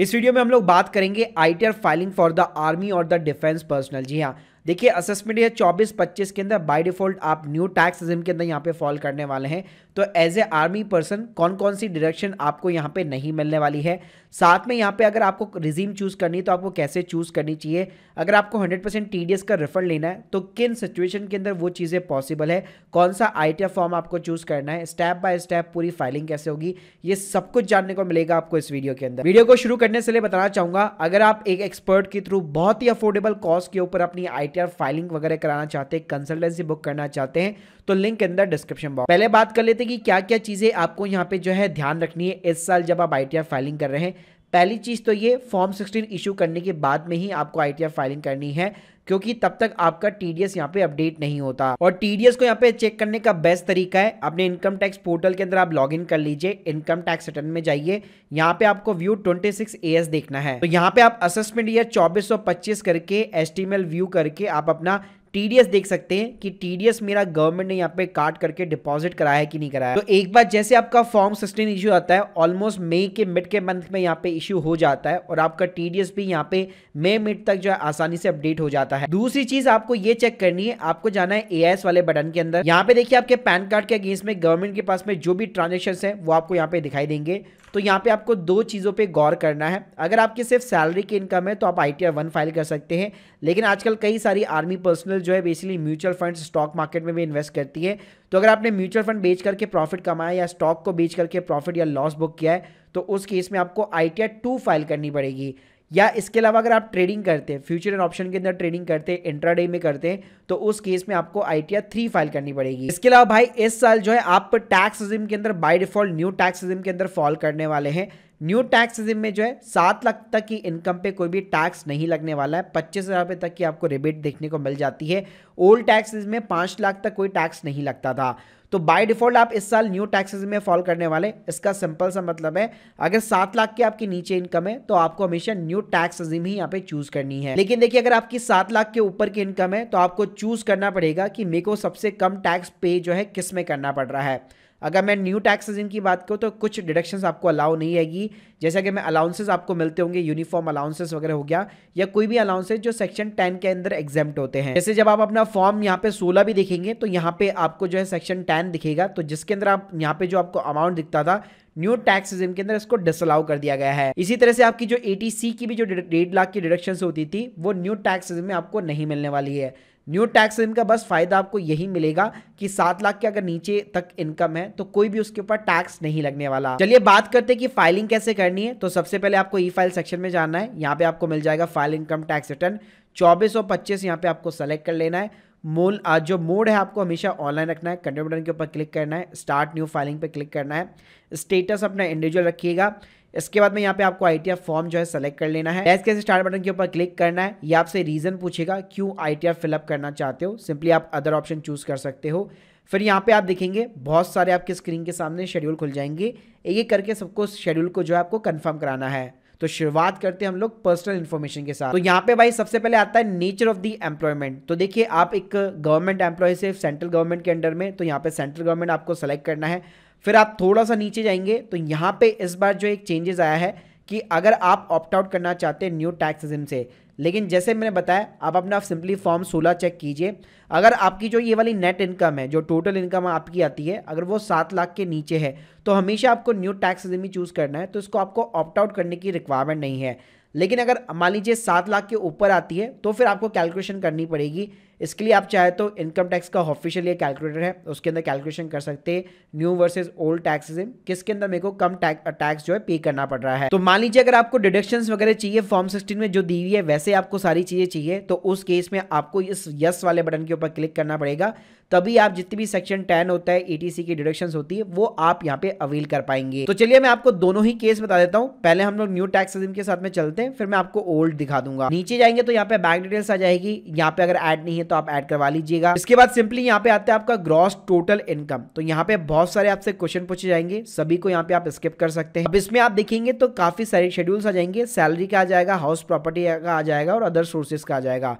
इस वीडियो में हम लोग बात करेंगे आई फाइलिंग फॉर द आर्मी और द डिफेंस पर्सनल जी हाँ देखिए असेसमेंट ये चौबीस पच्चीस के अंदर बाई डिफॉल्ट आप न्यू टैक्स रिजिम के अंदर यहाँ पे फॉल करने वाले हैं तो एज ए आर्मी पर्सन कौन कौन सी डायरेक्शन आपको यहाँ पे नहीं मिलने वाली है साथ में यहाँ पे अगर आपको रिजीम चूज़ करनी है तो आपको कैसे चूज़ करनी चाहिए अगर आपको hundred percent T D S का रिफंड लेना है तो किन सिचुएशन के अंदर वो चीज़ें पॉसिबल है कौन सा आई टी फॉर्म आपको चूज़ करना है स्टेप बाय स्टेप पूरी फाइलिंग कैसे होगी ये सब कुछ जानने को मिलेगा आपको इस वीडियो के अंदर वीडियो को शुरू करने से लिए बताना चाहूंगा अगर आप एक एक्सपर्ट के थ्रू बहुत ही अफोर्डेबल कॉस्ट के ऊपर अपनी आई वेबसाइट फाइलिंग वगैरह कराना चाहते हैं कंसल्टेंसी बुक करना चाहते हैं तो लिंक के अंदर डिस्क्रिप्शन बॉक्स पहले बात कर लेते हैं कि क्या क्या चीज़ें आपको यहाँ पे जो है ध्यान रखनी है इस साल जब आप आई फाइलिंग कर रहे हैं पहली चीज़ तो ये फॉर्म सिक्सटीन इशू करने के बाद में ही आपको आई फाइलिंग करनी है क्योंकि तब तक आपका टीडीएस यहाँ पे अपडेट नहीं होता और टीडीएस को यहाँ पे चेक करने का बेस्ट तरीका है अपने इनकम टैक्स पोर्टल के अंदर आप लॉग कर लीजिए इनकम टैक्स रिटर्न में जाइए यहाँ पे आपको व्यू ट्वेंटी सिक्स देखना है तो यहाँ पे आप असेसमेंट ईयर चौबीस करके एस व्यू करके आप अपना टीडीएस देख सकते हैं कि टीडीएस मेरा गवर्नमेंट ने यहाँ पे काट करके डिपॉजिट कराया है कि नहीं कराया तो एक बार जैसे आपका फॉर्म सस्टेन इश्यू आता है ऑलमोस्ट मई के मिड के मंथ में यहाँ पे इश्यू हो जाता है और आपका टीडीएस भी यहाँ पे मई मिड तक जो है आसानी से अपडेट हो जाता है दूसरी चीज आपको ये चेक करनी है आपको जाना है ए वाले बटन के अंदर यहाँ पे देखिए आपके पैन कार्ड के अगेंस्ट में गवर्नमेंट के पास में जो भी ट्रांजेक्शन है वो आपको यहाँ पे दिखाई देंगे तो यहाँ पे आपको दो चीज़ों पे गौर करना है अगर आपकी सिर्फ सैलरी की इनकम है तो आप आई टी फाइल कर सकते हैं लेकिन आजकल कई सारी आर्मी पर्सनल जो है basically mutual fund stock market में भी इन्वेस्ट करती है तो अगर आपने म्यूचुअल फंड बेच करके प्रॉफिट कमाया या स्टॉक को बेच करके प्रॉफिट या लॉस बुक किया है तो उस केस में आपको आई टी फाइल करनी पड़ेगी या इसके अलावा अगर आप ट्रेडिंग करते हैं फ्यूचर एंड ऑप्शन के अंदर ट्रेडिंग करते हैं इंट्राडे में करते हैं तो उस केस में आपको आई थ्री फाइल करनी पड़ेगी इसके अलावा भाई इस साल जो है आप टैक्स रिजिम के अंदर by default new tax regime के अंदर फॉल करने वाले हैं न्यू टैक्स रिजिम में जो है सात लाख तक की इनकम पे कोई भी टैक्स नहीं लगने वाला है पच्चीस हज़ार तक की आपको रिबेट देखने को मिल जाती है ओल्ड टैक्स में पांच लाख तक कोई टैक्स नहीं लगता था तो बाय डिफॉल्ट आप इस साल न्यू टैक्सेस में फॉल करने वाले इसका सिंपल सा मतलब है अगर सात लाख की आपकी नीचे इनकम है तो आपको हमेशा न्यू टैक्स रिजिम ही यहाँ पे चूज करनी है लेकिन देखिए अगर आपकी सात लाख के ऊपर की इनकम है तो आपको चूज करना पड़ेगा कि मेरे को सबसे कम टैक्स पे जो है किस में करना पड़ रहा है अगर मैं न्यू टैक्स सीजन की बात करूँ तो कुछ डिडक्शंस आपको अलाउ नहीं आएगी जैसे कि मैं अलाउंसेज आपको मिलते होंगे यूनिफॉर्म अलाउंसेस वगैरह हो गया या कोई भी अलाउंसेज जो सेक्शन टेन के अंदर एग्जाम्प्ट होते हैं जैसे जब आप अपना फॉर्म यहाँ पे सोलह भी देखेंगे तो यहाँ पे आपको जो है सेक्शन टेन दिखेगा तो जिसके अंदर आप यहाँ पे जो आपको अमाउंट दिखता था न्यू टैक्स के अंदर इसको डिसअलाउ कर दिया गया है इसी तरह से आपकी जो ए की भी जो डेढ़ लाख की डिडक्शन होती थी वो न्यू टैक्स में आपको नहीं मिलने वाली है न्यू टैक्स इनका बस फायदा आपको यही मिलेगा कि सात लाख के अगर नीचे तक इनकम है तो कोई भी उसके ऊपर टैक्स नहीं लगने वाला चलिए बात करते हैं कि फाइलिंग कैसे करनी है तो सबसे पहले आपको ई फाइल सेक्शन में जाना है यहाँ पे आपको मिल जाएगा फाइल इनकम टैक्स रिटर्न चौबीस और पच्चीस यहाँ पे आपको सेलेक्ट कर लेना है मूल जो मोड है आपको हमेशा ऑनलाइन रखना है कंट्री बटन के ऊपर क्लिक करना है स्टार्ट न्यू फाइलिंग पे क्लिक करना है स्टेटस अपना इंडिविजुअल रखिएगा इसके बाद में यहाँ पे आपको आई फॉर्म जो है सेलेक्ट कर लेना है कैसे स्टार्ट बटन के ऊपर क्लिक करना है या आपसे रीजन पूछेगा क्यों आई फिलअप करना चाहते हो सिंपली आप अदर ऑप्शन चूज कर सकते हो फिर यहाँ पे आप देखेंगे बहुत सारे आपके स्क्रीन के सामने शेड्यूल खुल जाएंगे एक एक करके सबको शेड्यूल को जो है आपको कंफर्म कराना है तो शुरुआत करते हैं हम लोग पर्सनल इन्फॉर्मेशन के साथ तो यहाँ पे भाई सबसे पहले आता है नेचर ऑफ दी एम्प्लॉयमेंट तो देखिए आप एक गवर्नमेंट एम्प्लॉय से सेंट्रल गवर्नमेंट के अंडर में तो यहाँ पे सेंट्रल गवर्नमेंट आपको सेलेक्ट करना है फिर आप थोड़ा सा नीचे जाएंगे तो यहाँ पे इस बार जो एक चेंजेस आया है कि अगर आप ऑप्ट आउट करना चाहते हैं न्यू टैक्स सिस्टम से लेकिन जैसे मैंने बताया आप अपना सिंपली फॉर्म सोलह चेक कीजिए अगर आपकी जो ये वाली नेट इनकम है जो टोटल इनकम आपकी आती है अगर वो सात लाख के नीचे है तो हमेशा आपको न्यू टैक्स सिस्टम ही चूज़ करना है तो इसको आपको ऑप्ट आउट करने की रिक्वायरमेंट नहीं है लेकिन अगर मान लीजिए सात लाख के ऊपर आती है तो फिर आपको कैलकुलेशन करनी पड़ेगी इसके लिए आप चाहे तो इनकम टैक्स का ऑफिशियल ये कैलकुलेटर है उसके अंदर कैलकुलेशन कर सकते हैं न्यू वर्सेज ओल्ड टैक्सेज किसके अंदर मेरे को कम टैक्स जो है पे करना पड़ रहा है तो मान लीजिए अगर आपको डिडक्शन वगैरह चाहिए फॉर्म सिक्सटीन में जो दी हुई है वैसे आपको सारी चीज़ें चाहिए तो उस केस में आपको इस यस वाले बटन के ऊपर क्लिक करना पड़ेगा तभी आप जितनी भी सेक्शन टेन होता है एटीसी की डिडक्शन होती है वो आप यहाँ पे अवेल कर पाएंगे तो चलिए मैं आपको दोनों ही केस बता देता हूँ पहले हम लोग न्यू टैक्स के साथ में चलते हैं फिर मैं आपको ओल्ड दिखा दूंगा नीचे जाएंगे तो यहाँ पे बैंक डिटेल्स आ जाएगी यहाँ पे अगर एड नहीं है तो तो आप ऐड करवा लीजिएगा इसके बाद सिंपली यहाँ पे आता है आपका ग्रॉस टोटल इनकम तो यहाँ पे बहुत सारे आपसे क्वेश्चन पूछे जाएंगे सभी को यहाँ पे आप स्किप कर सकते हैं अब इसमें आप देखेंगे तो काफी सारे शेड्यूल्स आ जाएंगे सैलरी का आ जाएगा हाउस प्रॉपर्टी का आ जाएगा और अदर सोर्सेस का आ जाएगा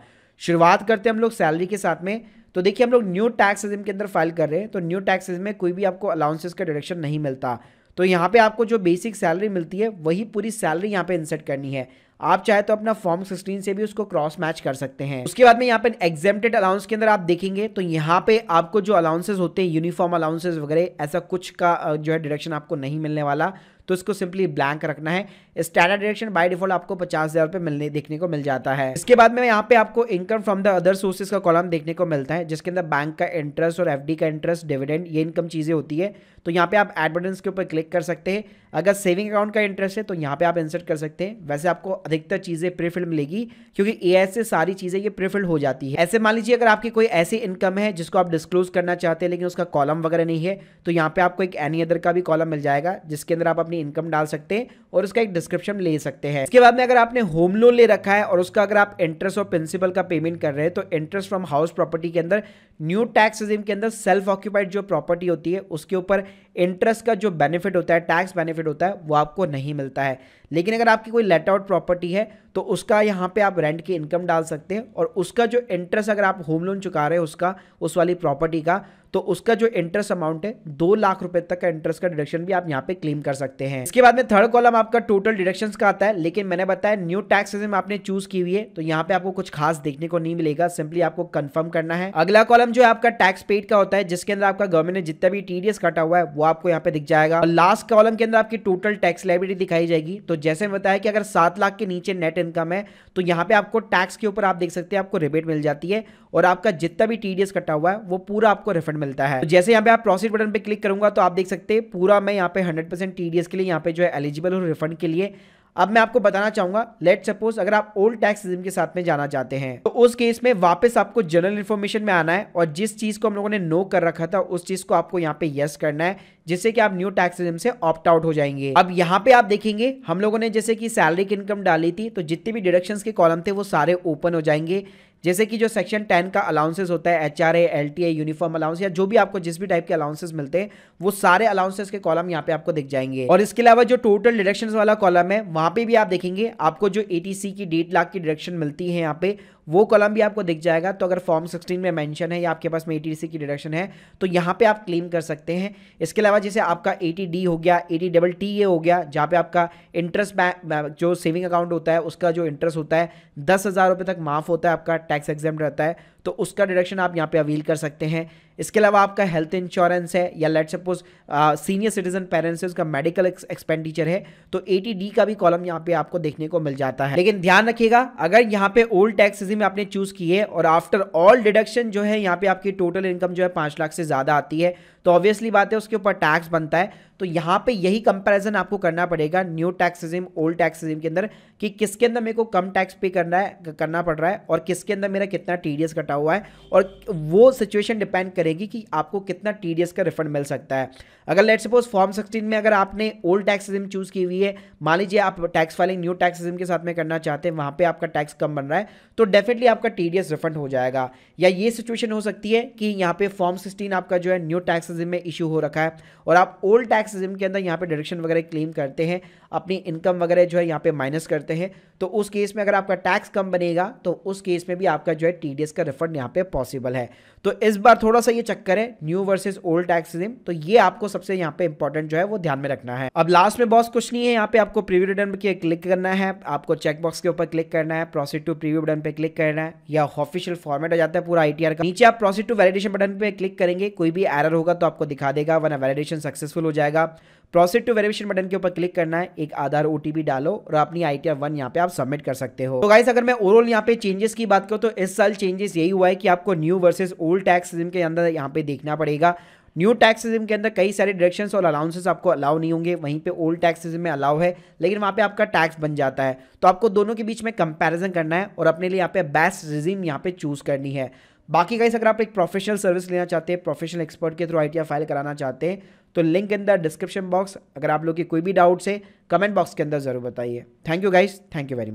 शुरुआत करते हैं हम लोग सैलरी के साथ में तो देखिए हम लोग न्यू टैक्स सिस्टम के अंदर फाइल कर रहे हैं तो न्यू टैक्स में कोई भी आपको अलाउंसेस का डिडक्शन नहीं मिलता तो यहाँ पे आपको जो बेसिक सैलरी मिलती है वही पूरी सैलरी यहाँ पे इंसर्ट करनी है आप चाहे तो अपना फॉर्म सिक्सटीन से भी उसको क्रॉस मैच कर सकते हैं उसके बाद में यहाँ पे एग्जेप्टेड अलाउंस के अंदर आप देखेंगे तो यहाँ पे आपको जो अलाउंसेज होते हैं यूनिफॉर्म अलाउंसेज वगैरह ऐसा कुछ का जो है डिडक्शन आपको नहीं मिलने वाला तो इसको सिंपली ब्लैंक रखना है स्टैंडर्ड डायरेक्शन बाय डिफॉल्ट आपको पचास हज़ार रुपये मिलने देखने को मिल जाता है इसके बाद में यहाँ पे आपको income from the other sources का कॉलम देखने को मिलता है जिसके अंदर बैंक का इंटरेस्ट और एफडी का इंटरेस्ट डिविडेंड ये इनकम चीज़ें होती है तो यहाँ पे आप एडवर्टेंस के ऊपर क्लिक कर सकते हैं अगर सेविंग अकाउंट का इंटरेस्ट है तो यहाँ पे आप इंसर्ट कर सकते हैं वैसे आपको अधिकतर चीज़ें प्रीफिल्ड मिलेगी क्योंकि ए से सारी चीज़ें ये प्रीफिल्ड हो जाती है ऐसे मान लीजिए अगर आपकी कोई ऐसी इनकम है जिसको आप डिस्क्लोज करना चाहते हैं लेकिन उसका कॉलम वगैरह नहीं है तो यहाँ पर आपको एक एनी अदर का भी कॉलम मिल जाएगा जिसके अंदर आप अपनी इनकम डाल सकते हैं और उसका एक डिस्क्रिप्शन ले सकते हैं इसके बाद में अगर आपने होम लोन ले रखा है और उसका अगर आप इंटरेस्ट और प्रिंसिपल का पेमेंट कर रहे हैं तो इंटरेस्ट फ्रॉम हाउस प्रॉपर्टी के अंदर न्यू टैक्स के अंदर सेल्फ ऑक्यूपाइड जो प्रॉपर्टी होती है उसके ऊपर इंटरेस्ट का जो बेनिफिट होता है टैक्स बेनिफिट होता है वो आपको नहीं मिलता है लेकिन अगर आपकी कोई लेट आउट प्रॉपर्टी है तो उसका यहाँ पे आप रेंट की इनकम डाल सकते हैं और उसका जो इंटरेस्ट अगर आप होम लोन चुका रहे हो उसका उस वाली प्रॉपर्टी का तो उसका जो इंटरेस्ट अमाउंट है दो लाख रुपए तक का इंटरेस्ट का डिडक्शन भी आप यहाँ पे क्लेम कर सकते हैं इसके बाद में थर्ड कॉलम आपका टोटल डिडक्शन का आता है लेकिन मैंने बताया न्यू टैक्स आपने चूज की हुई है तो यहाँ पे आपको कुछ खास देखने को नहीं मिलेगा सिंपली आपको कंफर्म करना है अगला कॉलम जो है आपका टैक्स पेड का होता है जिसके अंदर आपका गवर्नमेंट ने जितना भी टीडीएस कटा हुआ है वो आपको यहाँ पे दिख जाएगा और लास्ट कॉलम के अंदर आपकी टोटल टैक्स लाइब्रेरी दिखाई जाएगी तो जैसे मैंने बताया कि अगर सात लाख के नीचे नेट इनकम है तो यहाँ पे आपको टैक्स के ऊपर आप देख सकते हैं आपको रिबेट मिल जाती है और आपका जितना भी टीडीएस कटा हुआ है वो पूरा आपको रिफंड मिलता है तो जैसे यहाँ पे आप प्रोसेस बटन पे क्लिक करूंगा तो आप देख सकते हैं पूरा मैं यहाँ पे 100% परसेंट के लिए यहाँ पे जो है एलिजिबल हूँ रिफंड के लिए अब मैं आपको बताना चाहूंगा लेट सपोज अगर आप ओल्ड टैक्स सिस्टम के साथ में जाना चाहते हैं तो उस केस में वापस आपको जनरल इन्फॉर्मेशन में आना है और जिस चीज को हम लोगों ने नो कर रखा था उस चीज को आपको यहाँ पे यस करना है जिससे कि आप न्यू टैक्स सिस्टम से ऑप्ट आउट हो जाएंगे अब यहाँ पे आप देखेंगे हम लोगों ने जैसे कि सैलरी की इनकम डाली थी तो जितने भी डिडक्शन के कॉलम थे वो सारे ओपन हो जाएंगे जैसे कि जो सेक्शन टेन का अलाउंसेस होता है H R A uniform allowance या जो भी आपको जिस भी टाइप के अलाउंसेस मिलते हैं वो सारे अलाउंसेस के कॉलम यहाँ पे आपको दिख जाएंगे और इसके अलावा जो टोटल डिडक्शन वाला कॉलम है वहां पे भी आप देखेंगे आपको जो एटीसी की डेढ़ लाख की डिडक्शन मिलती है यहाँ पे वो कॉलम भी आपको दिख जाएगा तो अगर फॉर्म सिक्सटीन में मैंशन है या आपके पास में ए की डिडक्शन है तो यहाँ पे आप क्लेम कर सकते हैं इसके अलावा जैसे आपका ए डी हो गया ए डबल टी ए हो गया जहाँ पे आपका इंटरेस्ट जो सेविंग अकाउंट होता है उसका जो इंटरेस्ट होता है दस हज़ार रुपये तक माफ़ होता है आपका टैक्स एग्जाम रहता है तो उसका डिडक्शन आप यहाँ पे अवील कर सकते हैं इसके अलावा आपका हेल्थ इंश्योरेंस है या let suppose senior citizen parents है उसका मेडिकल एक्सपेंडिचर है तो ए डी का भी कॉलम यहाँ पे आपको देखने को मिल जाता है लेकिन ध्यान रखिएगा अगर यहाँ पे ओल्ड टैक्स में आपने चूज किए और आफ्टर ऑल डिडक्शन जो है यहाँ पे आपकी टोटल इनकम जो है पांच लाख से ज़्यादा आती है तो ऑब्वियसली बात है उसके ऊपर टैक्स बनता है तो यहां पे यही कंपैरिजन आपको करना पड़ेगा न्यू टैक्स ओल्ड टैक्सिज्म के अंदर कि किसके अंदर मेरे को कम टैक्स पे करना है करना पड़ रहा है और किसके अंदर मेरा कितना टी कटा हुआ है और वो सिचुएशन डिपेंड करेगी कि आपको कितना टी का रिफंड मिल सकता है अगर लेट सपोज फॉर्म सिक्सटीन में अगर आपने ओल्ड टैक्स चूज़ की हुई है मान लीजिए आप टैक्स फाइलिंग न्यू टैक्सिज्म के साथ में करना चाहते हैं वहां पर आपका टैक्स कम बन रहा है तो डेफिनेटली आपका टी रिफंड हो जाएगा या ये सिचुएशन हो सकती है कि यहाँ पे फॉर्म सिक्सटीन आपका जो है न्यू टैक्सिज्म में इशू हो रखा है और आप ओल्ड टैक्स एक्सिज्म के अंदर यहाँ पे डायरेक्शन वगैरह क्लेम करते हैं अपनी इनकम वगैरह जो है यहाँ पे माइनस करते हैं तो उस केस में अगर आपका टैक्स कम बनेगा तो उस केस में भी आपका जो है टीडीएस का रिफंड यहाँ पे पॉसिबल है तो इस बार थोड़ा सा ये चक्कर है न्यू वर्सेज ओल्ड टैक्स तो ये आपको सबसे यहाँ पे इंपॉर्टेंट जो है वो ध्यान में रखना है अब लास्ट में बॉस कुछ नहीं है यहाँ पे आपको प्रीव्यू रिटर्न पर क्लिक करना है आपको चेकबॉक्स के ऊपर क्लिक करना है प्रोसीड टू प्रीव्यू बटन पे क्लिक करना है या ऑफिशियल फॉर्मेट हो जाता है पूरा आईटीआर का नीचे आप प्रोसीड टू वैलिडेशन बटन पर क्लिक करेंगे कोई भी एरर होगा तो आपको दिखा देगा वरना वैलिडेशन सक्सेसफुल हो जाएगा प्रोसेस टू वेरिफिकेशन बटन के ऊपर क्लिक करना है एक आधार ओटीपी डालो और अपनी आई टी वन यहाँ पे आप सबमिट कर सकते हो तो गाइस अगर मैं ओवरऑल यहाँ पे चेंजेस की बात करूँ तो इस साल चेंजेस यही हुआ है कि आपको new versus old tax system के अंदर यहाँ पे देखना पड़ेगा न्यू टैक्स सिस्टम के अंदर कई सारे डायरेक्शंस और अलाउंसेस आपको अलाउ नहीं होंगे वहीं पे ओल्ड टैक्स सिस्टम में अलाउ है लेकिन वहाँ पे आपका टैक्स बन जाता है तो आपको दोनों के बीच में कंपैरिजन करना है और अपने लिए यहाँ पे बेस्ट रिजीम यहाँ पे चूज़ करनी है बाकी गाइस अगर आप एक प्रोफेशनल सर्विस लेना चाहते हैं प्रोफेशनल एक्सपर्ट के थ्रू आई फाइल कराना चाहते हैं तो link in the description box अगर आप लोग की कोई भी डाउट्स है कमेंट बॉक्स के अंदर ज़रूर बताइए thank you guys thank you very much